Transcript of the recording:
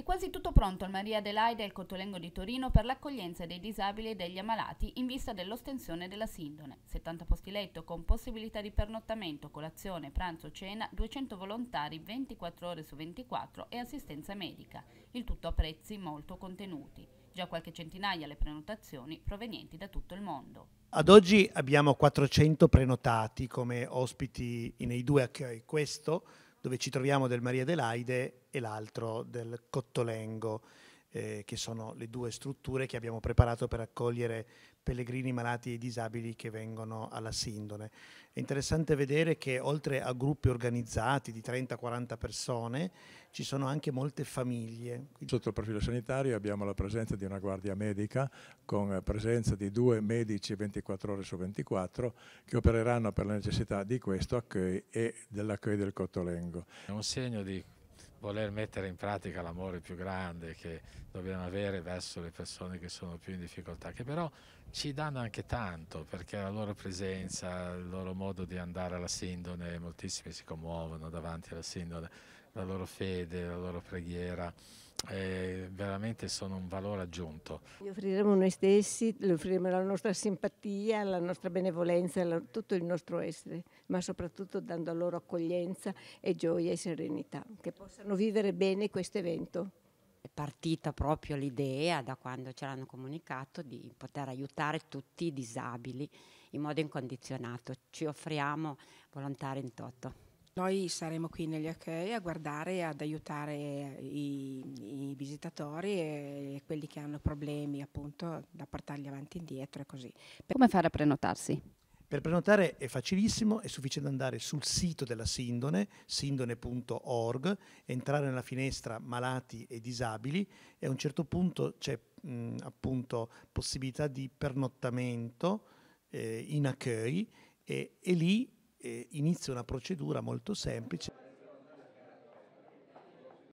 È quasi tutto pronto al Maria Adelaide e al Cotolengo di Torino per l'accoglienza dei disabili e degli ammalati in vista dell'ostensione della Sindone. 70 posti letto con possibilità di pernottamento, colazione, pranzo, cena, 200 volontari 24 ore su 24 e assistenza medica. Il tutto a prezzi molto contenuti. Già qualche centinaia le prenotazioni provenienti da tutto il mondo. Ad oggi abbiamo 400 prenotati come ospiti nei due acchioi. Questo dove ci troviamo del Maria Adelaide e l'altro del Cottolengo eh, che sono le due strutture che abbiamo preparato per accogliere pellegrini malati e disabili che vengono alla Sindone. È interessante vedere che oltre a gruppi organizzati di 30-40 persone ci sono anche molte famiglie. Sotto il profilo sanitario abbiamo la presenza di una guardia medica con presenza di due medici 24 ore su 24 che opereranno per la necessità di questo accueil e dell'accueil del Cottolengo. È un segno di voler mettere in pratica l'amore più grande che dobbiamo avere verso le persone che sono più in difficoltà, che però ci danno anche tanto perché la loro presenza, il loro modo di andare alla sindone, moltissimi si commuovono davanti alla sindone la loro fede, la loro preghiera. Eh, veramente sono un valore aggiunto. Gli offriremo noi stessi, gli offriremo la nostra simpatia, la nostra benevolenza, tutto il nostro essere, ma soprattutto dando a loro accoglienza e gioia e serenità, che possano vivere bene questo evento. È partita proprio l'idea, da quando ce l'hanno comunicato, di poter aiutare tutti i disabili in modo incondizionato. Ci offriamo volontari in toto. Noi saremo qui negli archei a guardare e ad aiutare i, i visitatori e quelli che hanno problemi appunto da portarli avanti e indietro e così. Come fare a prenotarsi? Per prenotare è facilissimo, è sufficiente andare sul sito della Sindone, sindone.org, entrare nella finestra malati e disabili e a un certo punto c'è mh, appunto possibilità di pernottamento eh, in accueil e, e lì eh, inizia una procedura molto semplice.